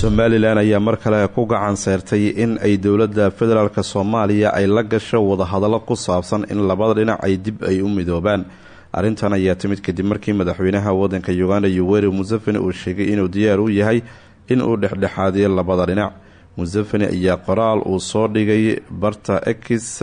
somalilan ayaa mar kale ku gacan seyrtay in ay dowladda federaalka soomaaliya ay la gasho wada wadahadallo ku saabsan in labada dhinac ay dib ay u midoobaan arintan ayaa timid kadib markii madaxweynaha waddanka uganda yuweri musafeni uu sheegay inuu diyaar u yahay in uu dhexdhexaadiyo labada dhinac musafeni ayaa qoraal uu soo dhigay barta ex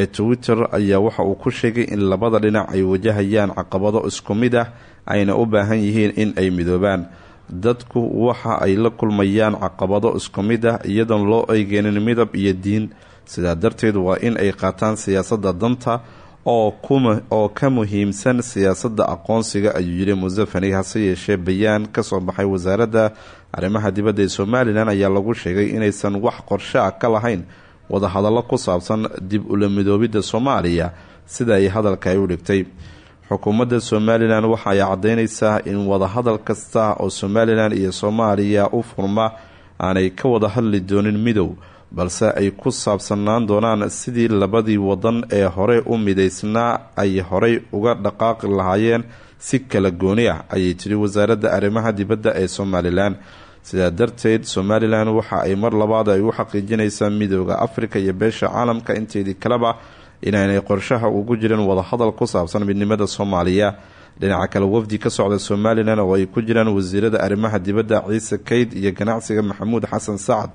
ee twitter ayaa waxa uu ku sheegay in labada dhinac ay wajahayaan caqabado isku mid ah ayna u baahan yihiin in ay midoobaan dadku waxa ay la kulmayaan caqabado isku mid ah iyadoon loo eegeenin midab iyo diin sidaa darteed waa in ay qaataan siyaasada danta oo ka muhiimsan siyaasadda aqoonsiga ayuu yidhi musafani hase yeeshee bayaan kasoo baxay wasaaradda arrimaha dibadda ee somalilan ayaa lagu sheegay inaysan wax qorshe ah ka lahayn wada wadahadallo ku saabsan dib ula midoobidda soomaaliya sida ay hadalka ay u dhigtay xukuumadda somalilan waxa ay caddeynaysaa in wada hadal kasta oo somalilan iyo soomaaliya u furma aanay ka wada hadli doonin midow balse ay ku saabsanaan doonaan sidii labadii wadan ee hore u midaysnaa ay horey uga dhaqaaqi lahaayeen si kala gooni ah ayay tiri wasaaradda arrimaha dibadda ee somalilan sidaa darteed somalilan waxa ay mar labaad ay u xaqiijinaysaa midooda afrika iyo beesha caalamka inteedii kaleba inaanay qorshaha ugu jiran wadahadal ku saabsan midnimada soomaaliya dhinaca kale wafdi ka socda somalilan oo ay ku jiraan wasiirada arrimaha dibadda ciise kayd iyo ganacsiga maxamuud xasan sacad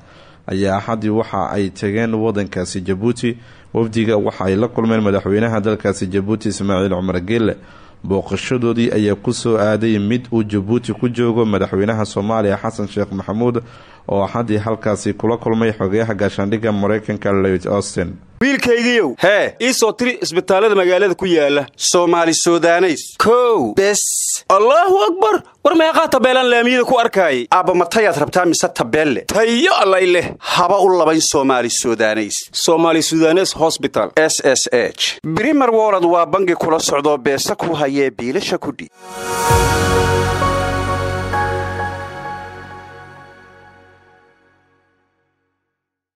ayaa axadii waxa ay tageen wadankaasi jabuuti wafdiga waxa ay la kulmeen madaxweynaha dalkaasi jabuuti ismaaciil cumar geelle booqashadoodii ayaa ku soo aaday mid uu jabuuti ku joogo madaxweynaha soomaaliya xasan sheekh maxamuud oo axadii halkaasi kula kulmay xogeyaha gaashaandhigga mareykanka lloyd austin wiilkaygiiyow hee ii soo tiri isbitaallada magaalada ku yaala soomaali sudaneys kow bes allaahu akbar war meeqaa tabeelaan laamiyada ku arkaayay aabbamatayaad rabtaa mise tabeelle tayo allay leh haba u labayn somaali sudaneys somaali sudanes hosbital s s h brimer wolod waa bangi kula socdoo beesa ku hayee biilasha kudhi